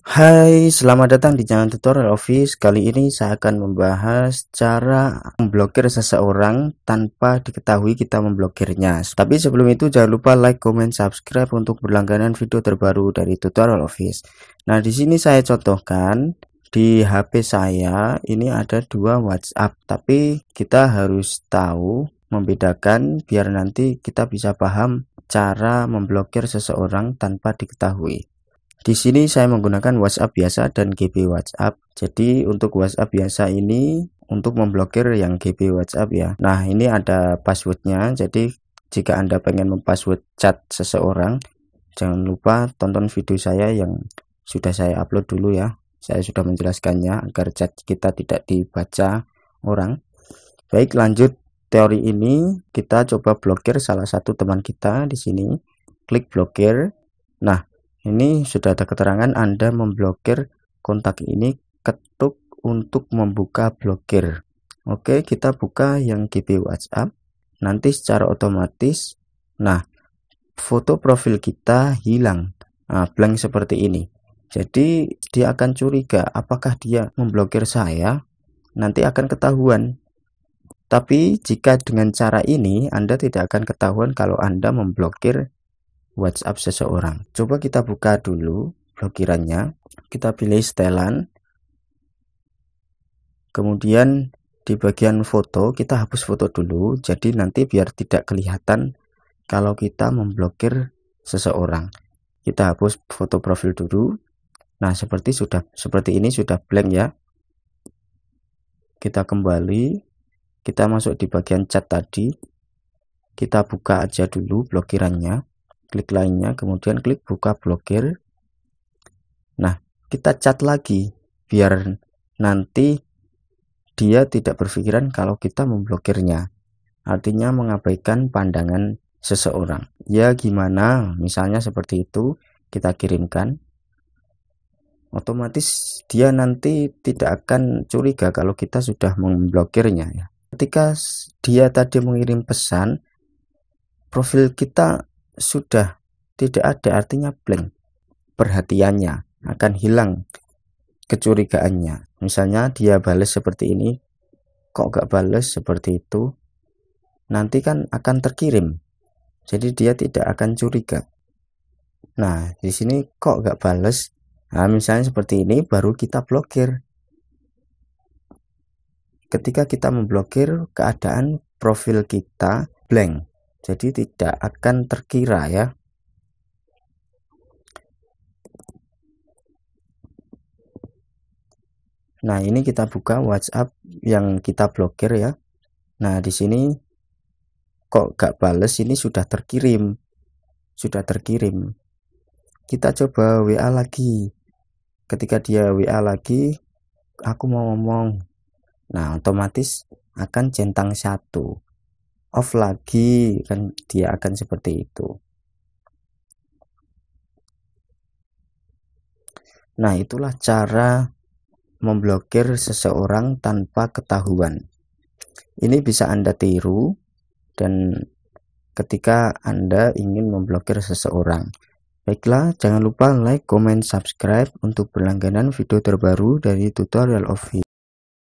Hai, selamat datang di channel tutorial office. Kali ini saya akan membahas cara memblokir seseorang tanpa diketahui kita memblokirnya. Tapi sebelum itu jangan lupa like, comment, subscribe untuk berlangganan video terbaru dari tutorial office. Nah, di sini saya contohkan di HP saya ini ada dua WhatsApp, tapi kita harus tahu membedakan biar nanti kita bisa paham cara memblokir seseorang tanpa diketahui. Di sini saya menggunakan WhatsApp biasa dan GB WhatsApp. Jadi untuk WhatsApp biasa ini untuk memblokir yang GB WhatsApp ya. Nah ini ada passwordnya. Jadi jika anda pengen mempassword chat seseorang, jangan lupa tonton video saya yang sudah saya upload dulu ya. Saya sudah menjelaskannya agar chat kita tidak dibaca orang. Baik lanjut teori ini kita coba blokir salah satu teman kita di sini. Klik blokir. Nah ini sudah ada keterangan Anda memblokir kontak ini ketuk untuk membuka blokir Oke kita buka yang GP WhatsApp nanti secara otomatis nah foto profil kita hilang nah, blank seperti ini jadi dia akan curiga apakah dia memblokir saya nanti akan ketahuan tapi jika dengan cara ini Anda tidak akan ketahuan kalau Anda memblokir WhatsApp seseorang. Coba kita buka dulu blokirannya. Kita pilih setelan. Kemudian di bagian foto kita hapus foto dulu. Jadi nanti biar tidak kelihatan kalau kita memblokir seseorang. Kita hapus foto profil dulu. Nah, seperti sudah seperti ini sudah blank ya. Kita kembali, kita masuk di bagian chat tadi. Kita buka aja dulu blokirannya klik lainnya, kemudian klik buka blokir. Nah, kita cat lagi biar nanti dia tidak berpikiran kalau kita memblokirnya. Artinya mengabaikan pandangan seseorang. Ya gimana, misalnya seperti itu kita kirimkan. Otomatis dia nanti tidak akan curiga kalau kita sudah memblokirnya ya ketika dia tadi mengirim pesan, profil kita sudah tidak ada artinya blank perhatiannya akan hilang kecurigaannya misalnya dia bales seperti ini kok gak bales seperti itu nanti kan akan terkirim jadi dia tidak akan curiga nah di sini kok gak bales nah, misalnya seperti ini baru kita blokir ketika kita memblokir keadaan profil kita blank jadi tidak akan terkira ya Nah, ini kita buka WhatsApp yang kita blokir ya. Nah, di sini kok gak bales ini sudah terkirim. Sudah terkirim. Kita coba WA lagi. Ketika dia WA lagi, aku mau ngomong. Nah, otomatis akan centang satu off lagi kan dia akan seperti itu nah itulah cara memblokir seseorang tanpa ketahuan ini bisa anda tiru dan ketika anda ingin memblokir seseorang Baiklah, jangan lupa like, comment, subscribe untuk berlangganan video terbaru dari tutorial of